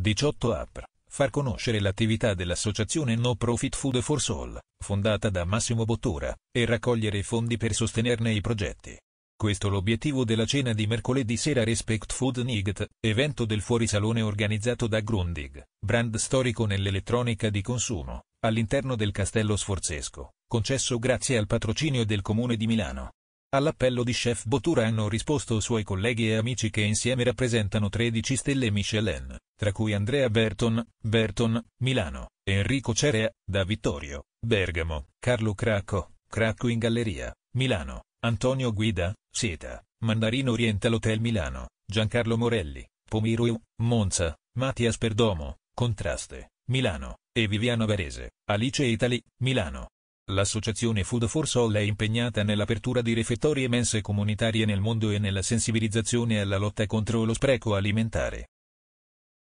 18 app. Far conoscere l'attività dell'associazione No Profit Food for Soul, fondata da Massimo Bottura, e raccogliere fondi per sostenerne i progetti. Questo l'obiettivo della cena di mercoledì sera Respect Food Nigt, evento del fuorisalone organizzato da Grundig, brand storico nell'elettronica di consumo, all'interno del Castello Sforzesco, concesso grazie al patrocinio del Comune di Milano. All'appello di Chef Bottura hanno risposto suoi colleghi e amici che insieme rappresentano 13 stelle Michelin, tra cui Andrea Berton, Berton, Milano, Enrico Cerea, da Vittorio, Bergamo, Carlo Cracco, Cracco in Galleria, Milano, Antonio Guida, Sieta, Mandarino Oriental Hotel Milano, Giancarlo Morelli, Pomiru, Monza, Mattias Perdomo, Contraste, Milano, e Viviana Varese, Alice Itali, Milano. L'associazione Food for Soul è impegnata nell'apertura di refettorie e mense comunitarie nel mondo e nella sensibilizzazione alla lotta contro lo spreco alimentare.